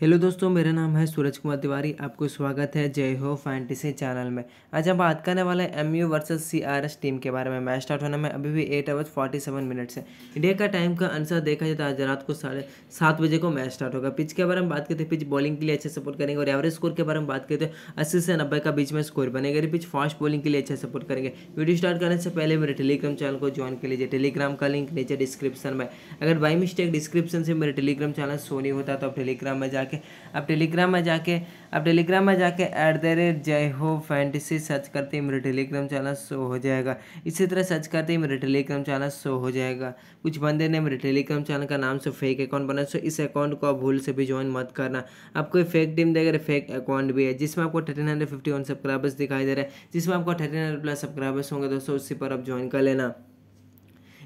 hello दोस्तों मेरा नाम है सूरज कुमार तिवारी आपको स्वागत है जय हो फैंटेसी चैनल में आज हम बात करने वाले हैं M U versus C R S team के बारे में मैच स्टार्ट होने में अभी भी eight hours forty seven minutes है इंडिया का टाइम का आंसर देखा जाए तो आज रात को साढ़े सात बजे को मैच स्टार्ट होगा पिच के बारे में बात करते हैं पिच बॉलिंग के लिए अच्छा सपोर्ट करेंगे और एवरेज स्कोर के बारे में बात करते हैं अस्सी से नब्बे का बीच में स्कोर बनेगा पिच फास्ट बॉलिंग के लिए अच्छा सपोर्ट करेंगे वीडियो स्टार्ट करने से पहले मेरे टेलीग्राम चैनल को ज्वाइन कर लीजिए टेलीग्राम का लिंक नीचे डिस्क्रिप्शन में अगर बाई मिस्टेक डिस्क्रिप्शन से मेरे टेलीग्राम चैनल सोनी होता तो आप टेलीग्राम में जाकर जाके आप टेलीग्राम में जाके आप टेलीग्राम में जाके ऐट द रेट जय हो फैंटसी सर्च करते ही मेरे टेलीग्राम चैनल शो हो जाएगा इसी तरह सर्च करते ही मेरे टेलीग्राम चैनल शो हो जाएगा कुछ बंदे ने मेरे टेलीग्राम चैनल का नाम से फेक अकाउंट बनाया सो इस अकाउंट को आप भूल से भी ज्वाइन मत करना आप कोई फेक टीम देगा फेक अकाउंट भी है जिसमें आपको thirteen hundred fifty one subscribers दिखाई दे रहे हैं जिसमें आपको थर्टीन हंड्रेड प्लस सब्सक्राइबर्स होंगे दोस्तों उसी पर आप ज्वाइन कर लेना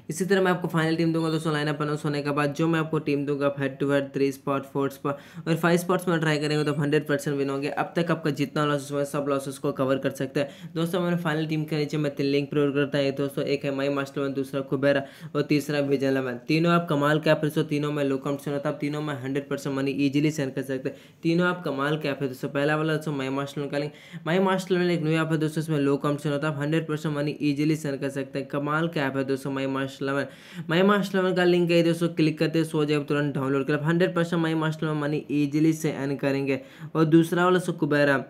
इसी तरह मैं आपको फाइनल टीम दूंगा दोस्तों लाइनअप अनाउंस होने के बाद जो मैं आपको टीम दूंगा head to head three spot four spot और फाइव स्पॉट्स में ट्राई करेंगे तो हंड्रेड परसेंट विन होंगे अब तक आपका जितना लॉसेस हुआ सब लॉसेस को कवर कर सकते हैं दोस्तों मैंने फाइनल टीम के नीचे मैं तीन लिंक प्रोवर करता है दोस्तों एक है माई मास्टर वन दूसरा कुबेरा और तीसरा विजय लवन तीनों आप कमाल के ऐप दोस्तों तीनों में लो कॉम्पिटिशन होता आप तीनों में hundred percent money easily send कर सकते हैं तीनों आप कमाल के है दोस्तों पहला वाला दोस्तों माई मास्टर वन का लिंक माई मास्टर वन एक न्यू ऐप है दोस्तों इसमें लो कॉम्पिटिशन होता है hundred percent money easily send कर सकते हैं कमाल कैप ऐप है दोस्तों my master master eleven my master eleven का लिंक है दोस्तों क्लिक करते सो जाए तुरंत डाउनलोड कर hundred percent my master eleven money easily से अर्न करेंगे और दूसरा वाला सुकुबेरा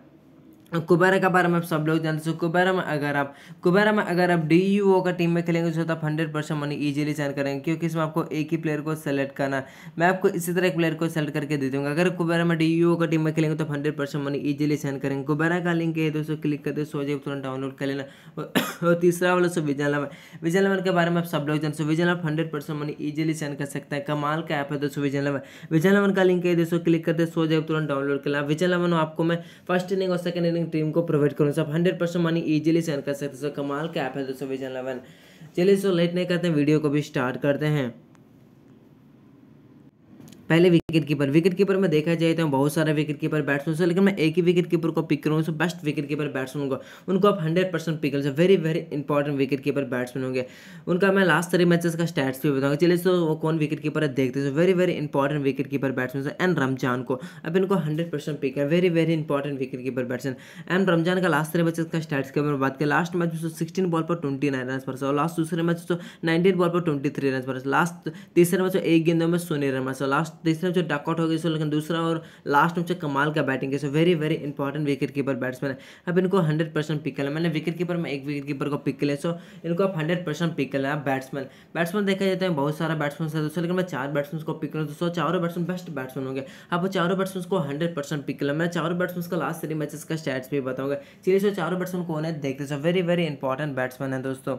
कुबेरा के बारे में आप सब लोग जानते हो कुबेरा में अगर आप कुबेरा में अगर आप डी यू ओ का टीम में खेलेंगे तो आप हंड्रेड परसेंट मनी ईजिली चैन करेंगे क्योंकि इसमें आपको एक ही प्लेयर को सेलेक्ट करना है मैं आपको इसी तरह एक प्लेयर को सेलेक्ट करके दे दूंगा अगर कुबेरा में डी यू ओ का टीम में खेलेंगे तो हंड्रेड परसेंट मनी ईजिली चैन करेंगे कुबेरा का लिंक है दोस्तों क्लिक करते सो जाए तुरंत डाउनलोड कर लेना और तीसरा वाला सो विजन लेवन विजन लेवन के बारे में आप सब लोग जानते हो vision eleven hundred percent money easily चैन कर सकते हैं कमाल का ऐप है दोस्तों विजन लेवन विजन लेवन का लिंक है दोस्तों क्लिक करते सो जाए तुरंत डाउनलोड कर लेना विजन लेवन आपको मैं फर्स्ट इनिंग और सेकंड इनिंग मार्केटिंग टीम को प्रोवाइड करूँ सब hundred percent money easily send कर सकते हैं सो तो कमाल ऐप है दोस्तों विजन इलेवन चलिए सो लेट नहीं करते हैं वीडियो को भी स्टार्ट करते हैं पहले विकेट कीपर विकेट कीपर में देखा जाए तो बहुत सारे विकेट कीपर बैट्समैन से लेकिन मैं एक ही विकेट कीपर को पिक करूँगा बेस्ट विकेट कीपर बैट्समैन को उनको आप हंड्रेड परसेंट पिक कर very very important wicket keeper batsman होंगे उनका मैं लास्ट थ्री मैचेस का स्टैट्स भी बताऊँगा चलिए सो वो कौन विकेट कीपर है देखते हैं very very important wicket keeper batsman N Ramzan को अब इनको हंड्रेड परसेंट पिक है very very important wicket keeper batsman N Ramzan का लास्ट थ्री मैचेस का स्टैट्स के बारे में बात करें लास्ट मैच सिक्सटीन बॉल पर ट्वेंटी नाइन रन पर और लास्ट दूसरे मैच तो नाइनटीन बॉल पर ट्वेंटी थ्री रन पर लास्ट तीसरे मैच एक गेंदों में सोने रन पर लास्ट तीसरे मैच जो डॉकआउट हो गई उसको लेकिन दूसरा और लास्ट में कमाल का बैटिंग कैसे very very important wicket keeper batsman है अब इनको हंड्रेड परसेंट पिक कर मैंने विकेट कीपर में एक विकेट कीपर को पिक किया सो इनको आप हंड्रेड परसेंट पिक कर लेना बैट्समैन बैट्समैन देखा जाता तो है बहुत सारा बैट्समैन है दोस्तों लेकिन मैं चार बैट्समैन को पिक करूँ दोस्तों चारों बैट्समैन बेस्ट बैट्समैन होंगे आप चारों बैट्समैन को हंड्रेड परसेंट पिक कर मैं चारों बैट्समैन का लास्ट थ्री मैचेस का स्टैट्स भी बताऊंगा चलिए सो चारों बैट्समैन कौन है देखते so very very important batsman है दोस्तों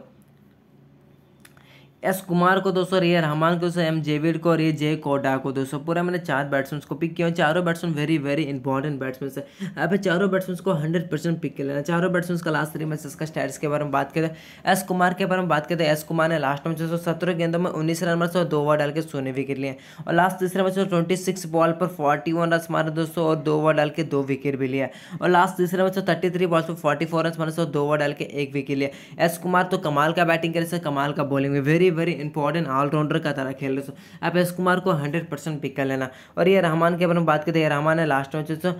एस कुमार को दोस्तों रिया रहमान को दोस्तों एम जेविड को और ये जे कोडा को दोस्तों पूरा मैंने चार बैट्समैन को पिक किया चारों batsman very very important batsman है यहाँ चारों बैट्समैन को हंड्रेड परसेंट पिक कर लेना चारों बैट्समैन का लास्ट थ्री मैचेस का स्टैट्स के बारे में बात करें एस कुमार के बारे में बात करते तो एस कुमार ने लास्ट मैच दोस्तों सत्रह गेंदों में उन्नीस रन मारे और दो ओवर डाल के सोने विकेट लिए और लास्ट तीसरे मैच में ट्वेंटी सिक्स बॉल पर फोर्टी वन रन मारे दोस्तों और दो ओवर डाल के दो विकेट भी लिया और लास्ट तीसरे मैच में थर्टी थ्री बॉल्स पर फोर्टी फोर रन मारे दो ओवर डाल के एक विकेट लिया एस कुमार तो कमाल का बैटिंग करे सर कमाल का bowling very very important all rounder का तरह खेल रहे हो आप एस कुमार को हंड्रेड परसेंट पिक कर लेना और ये रहमान के बारे में बात करते हैं रहमान ने लास्ट मैच दोस्तों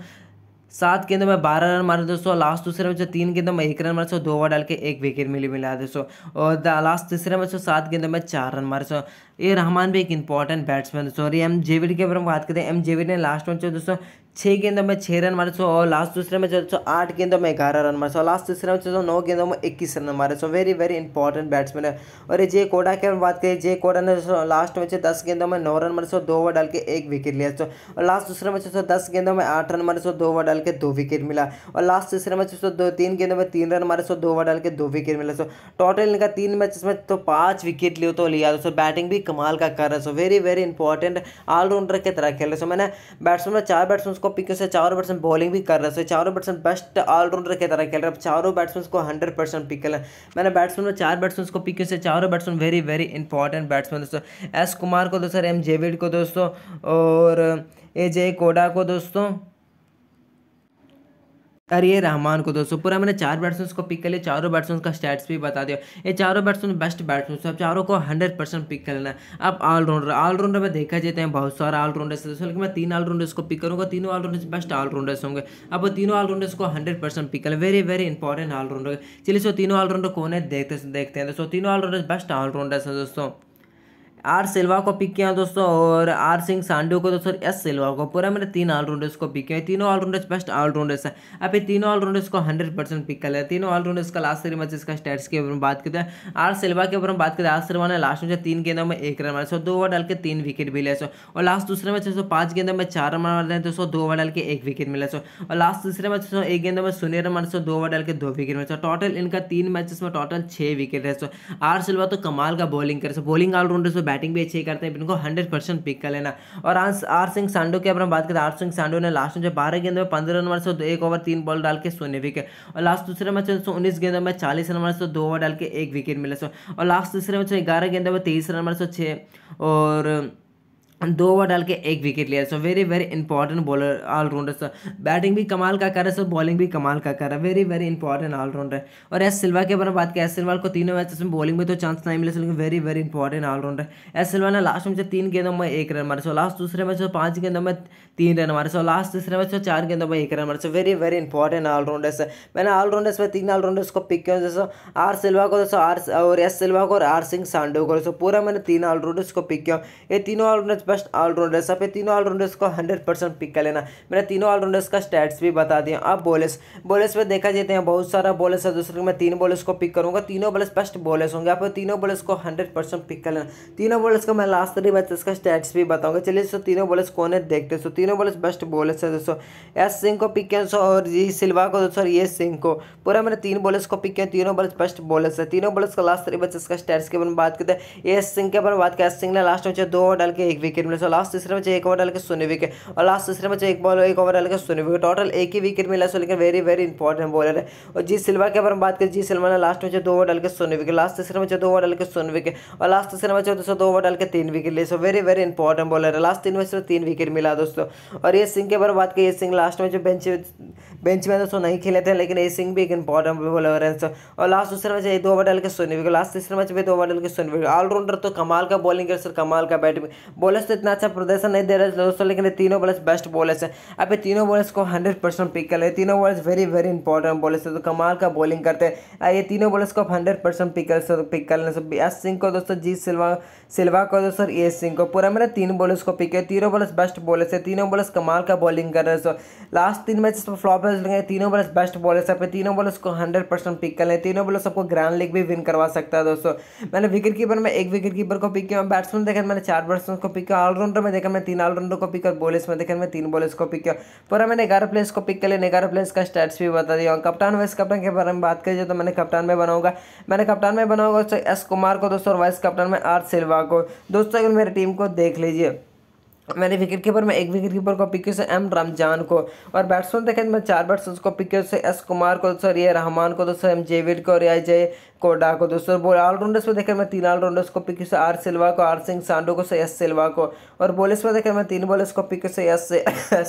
सात गेंदों में बारह रन मारे दोस्तों लास्ट दूसरे मैच तीन गेंदों में एक रन मारे सो दो ओवर डाल के एक विकेट मिली मिला दोस्तों और लास्ट तीसरे मैच सात गेंदों में चार रन मारे सो ये रहमान भी एक इंपॉर्टेंट बैट्समैन दोस्तों और एम जेविड के बारे में बात करते हैं एम जेविड ने लास्ट मैच दोस्तों छः गेंदों में छः रन मारे सो और लास्ट दूसरे में जो आठ गेंदों में ग्यारह रन मारे सो लास्ट तीसरे में जो नौ गेंदों में इक्कीस रन मारे so very very important batsman है और जे कोडा की बात करें जे कोडा ने लास्ट में दस गेंदों में नौ रन मारे सो दो ओवर डाल के एक विकेट लिया सो और लास्ट दूसरे में सो दस गेंदों में आठ रन मारे सो दो ओवर डाल के दो विकेट मिला और लास्ट तीसरे मैच सो दो तीन गेंदों में तीन रन मारे सो दो ओवर डाल के दो विकेट मिला सो टोटल इनका तीन मैच में तो पाँच विकेट लियो तो लिया सो बैटिंग भी कमाल का कर रहा so very very important all rounder की तरह खेल रहे सो मैंने बैट्समैन में चार बैट्समैन को को पिक से चारों बैट्समैन बॉलिंग भी कर रहे थे चारों बैट्समैन बेस्ट ऑलराउंडर की तरह खेल रहे चारों बैट्समैन को हंड्रेड परसेंट पिक कर मैंने बैट्समैन में चार बैट्समैन को पिक से चारों batsman very very important batsman दोस्तों एस कुमार को दोस्तों एम जेविड को दोस्तों और ए जे कोडा को दोस्तों अरे रहमान को दोस्तों पूरा मैंने चार बैट्समैन को पिक कर लिया चारों बैट्समैन का स्टैट्स भी बता दिया ये चारों बैट्समैन बेस्ट बैट्समैन सब चारों को हंड्रेड परसेंट पिक कर लेना है अब ऑलराउंडर ऑलराउंडर में देखा जाते तो हैं बहुत सारे ऑलराउंडर्स है दोस्तों लेकिन मैं तीन ऑलराउंडर्स को पिक करूँगा तीनों ऑलराउंडर्स बेस्ट ऑलराउंडर्स होंगे अब वो तीनों ऑलराउंडर्स को हंड्रेड परसेंट पिक कर वेरी वेरी इंपॉर्टेंट ऑलराउंडर चलिए सो तीनों ऑलराउंडर कौन है देखते देखते हैं दोस्तों तीनों ऑलराउंडर्स बेस्ट ऑलराउंडर्स है दोस्तों आर सिल्वा को पिक किया दोस्तों और आर सिंह सांडू को दोस्तों एस सिल्वा को पूरा मैंने तीन ऑलराउंडर्स को पिक किया तीनों ऑलराउंडर्स बेस्ट ऑलराउंडर्स है अभी तीनों ऑलराउंडर्स को हंड्रेड परसेंट पिक कर लिया तीनों ऑलराउंडर्स का लास्ट सीरीज का स्टेट्स के ऊपर बात करते हैं आर सिल्वा के ऊपर बात करते हैं आर सिल्वा ने लास्ट में तीन गेंदों में एक रन मारे सो दो ओवर डाल के तीन विकेट भी ले सो और लास्ट दूसरे मैच दोस्तों पांच गेंदों में चार रन मारे हैं दोस्तों दो ओवर डाल के एक विकेट मिले सो और लास्ट तीसरे मैच दोस्तों एक गेंदों में शून्य रन मारे सो दो ओवर डाल के दो विकेट मिले सो टोटल इनका तीन मैचेस में टोटल छह विकेट है सो आर सिल्वा तो कमाल का बॉलिंग करे सो बॉलिंग ऑलराउंडर्स बैटिंग भी अच्छी करते हैं इनको हंड्रेड परसेंट पिक कर लेना और आर सिंह सांडो की अगर हम बात करें आर सिंह सांडो ने लास्ट में जो बारह गेंदों में पंद्रह रन से तो एक ओवर तीन बॉल डाल के सोने विकेट और लास्ट दूसरे मैच में तो उन्नीस गेंदों में चालीस रन मारे सौ तो दो ओवर डाल के एक विकेट मिले सो और लास्ट तीसरे मैच में ग्यारह गेंदों में तेईस रन मारे सौ छः और दो ओवर डाल के एक विकेट लिया so very very important bowler all rounder sir batting भी कमाल का कर रहा है सर बॉलिंग भी कमाल का कर रहा है वेरी वेरी इंपॉर्टेंट ऑलराउंडर और एस सिल्वा के बारे में बात की एस सिल्वा को तीनों मैच में बॉलिंग में तो चांस नहीं मिले लेकिन very very important all rounder S Silva ने लास्ट मैच तीन गेंदों में एक रन मारे सो लास्ट दूसरे मैच में पाँच गेंदों में तीन रन मारे सो लास्ट तीसरे मैच में चार गेंदों में एक रन मारे so very very important all rounder sir मैंने ऑलराउंडर में तीन ऑलराउंडर्स को पिक किया जैसे आर सिल्वा को जैसे आर और एस सिल्वा को और आर सिंह सांडो को सो पूरा मैंने तीन ऑलराउंडर्स को पिक किया ये तीनों ऑलराउंडर्स बेस्ट ऑलराउंडर्स आप तीनों ऑलराउंडर्स को हंड्रेड परसेंट पिक कर लेना मैंने तीनों ऑलराउंडर्स का स्टैट्स भी बता दिया अब बॉलर्स बॉलर्स में देखा जाते तो हैं बहुत सारा बॉलर्स है दूसरे मैं तीन बॉलर्स को पिक करूँगा तीनों बॉलर्स बेस्ट बॉलर्स होंगे आप तीनों बॉलर्स को हंड्रेड परसेंट पिक कर लेना तीनों बॉलर्स का मैं लास्ट थ्री बच्चे का स्टैट्स भी बताऊँगा चलिए सो तीनों बॉलर्स कौन है देखते सो तीनों बॉलर्स बेस्ट बॉलर्स है दोस्तों एस सिंह को पिक किया दोस्तों और जी सिल्वा को दोस्तों ये सिंह को पूरा मैंने तीन बॉलर्स को पिक किया तीनों बॉलर्स बेस्ट बॉलर्स है तीनों बॉलर्स का लास्ट थ्री बच्चे का स्टैट्स के बारे में बात करते हैं एस सिंह के बारे में बात करें एस सिंह ने लास्ट में दो डाल के एक विकेट विकेट मिले लास्ट तीसरे मैच एक ओवर डाल के शून्य विकेट और लास्ट तीसरे मैच एक बॉल एक ओवर डाल के शून्य विकेट टोटल एक ही विकेट मिला सो लेकिन वेरी वेरी इंपॉर्टेंट बॉलर है और जी सिल्वा के अगर हम बात करें जी सिल्वा ने लास्ट मैच दो ओवर डाल के शून्य विकेट लास्ट तीसरे मैच दो ओवर डाल के शून्य विकेट और लास्ट तीसरे मैच दोस्तों दो ओवर डाल के तीन विकेट लिए so very very important bowler है लास्ट तीन मैच में तीन विकेट मिला दोस्तों और ये सिंह के अगर बात करिए Singh last match bench bench में दोस्तों नहीं खेले थे लेकिन ये सिंह भी एक इंपॉर्टेंट बॉलर है सो और लास्ट दूसरे मैच दो ओवर डाल के शून्य विकेट लास्ट तीसरे मैच में दो ओवर डाल के शून्य विकेट ऑलराउंडर तो कमाल का बॉलिंग कर सर कमाल का बैटिंग बॉलर से इतना अच्छा प्रदर्शन नहीं दे रहे दोस्तों लेकिन तीनों बॉलर्स बेस्ट बॉलर्स है अब ये तीनों बॉलर्स को हंड्रेड परसेंट पिक कर ले तीनों bowlers very very important bowlers है तो कमाल का बॉलिंग करते हैं ये तीनों बॉलर्स को आप हंड्रेड परसेंट पिक कर पिक कर लें बी सिंह को दोस्तों जीत सिल्वा सिल्वा को दोस्तों ए सिंह को पूरा मेरा तीन बॉलर्स को पिक है तीनों बॉलर्स बेस्ट बॉलर्स है तीनों बॉलर्स कमाल का बॉलिंग कर रहे हैं लास्ट तीन मैच फ्लॉप है तीनों बॉलर्स बेस्ट बॉलर्स है तीनों बॉलर्स को हंड्रेड परसेंट पिक कर लें तीनों बॉलर्स आपको ग्रैंड लीग भी विन करवा सकता है दोस्तों मैंने विकेट कीपर में एक विकेट कीपर को पिक किया बैट्समैन देखा मैंने चार बैट्समैन को पिक किया ऑलराउंडर में देखा मैं तीन ऑलराउंडर को पिक और बॉलर्स में देखा मैं तीन बॉलर्स को पिक किया पर मैंने ग्यारह प्लेस को पिक कर लिए ग्यारह प्लेस का स्टैट्स भी बता दिया कप्तान वाइस कप्तान के बारे में बात करिए तो मैंने कप्तान में बनाऊंगा मैंने कप्तान में बनाऊंगा एस कुमार को दोस्तों और वाइस कप्तान में आर सिल्वा को दोस्तों अगर मेरी टीम को देख लीजिए मैंने विकेट कीपर में एक विकेट कीपर को पिक किया एम रमजान को और बैट्समैन देखे तो मैं चार बैट्समैन को पिक किया एस कुमार को दोस्तों ये रहमान को दोस्तों एम जेविड को और जय कोडा को दोस्तों बोल ऑलराउंडर्स में देखे मैं तीन ऑलराउंडर्स को पिक किया आर सिल्वा को आर सिंह सांडू को से एस सिल्वा को और बॉलर्स में देखे मैं तीन बॉलर्स को पिक किया एस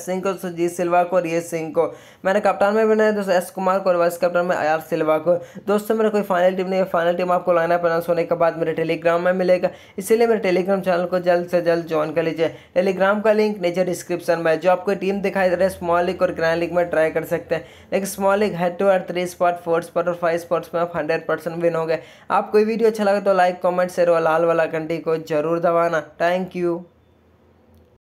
सिंह को दोस्तों जी सिल्वा को और ये सिंह को मैंने कप्तान में बनाया दोस्तों एस कुमार को और वाइस कप्तान में आर सिल्वा को दोस्तों मेरा कोई फाइनल टीम नहीं है फाइनल टीम आपको लाना पनाउंस होने के बाद मेरे टेलीग्राम में मिलेगा इसीलिए मेरे टेलीग्राम चैनल को जल्द से जल्द ज्वाइन कर लीजिए टेलीग्राम का लिंक नीचे डिस्क्रिप्शन में जो आपको टीम दिखाई दे रहा है स्मॉल लीग और ग्रैंड लीग में ट्राई कर सकते हैं लेकिन small league head to head three spot four spot और फाइव स्पॉट्स में आप हंड्रेड परसेंट विन हो गए आपको वीडियो अच्छा लगे तो लाइक कॉमेंट शेयर और लाल वाला कंटी को जरूर दबाना थैंक यू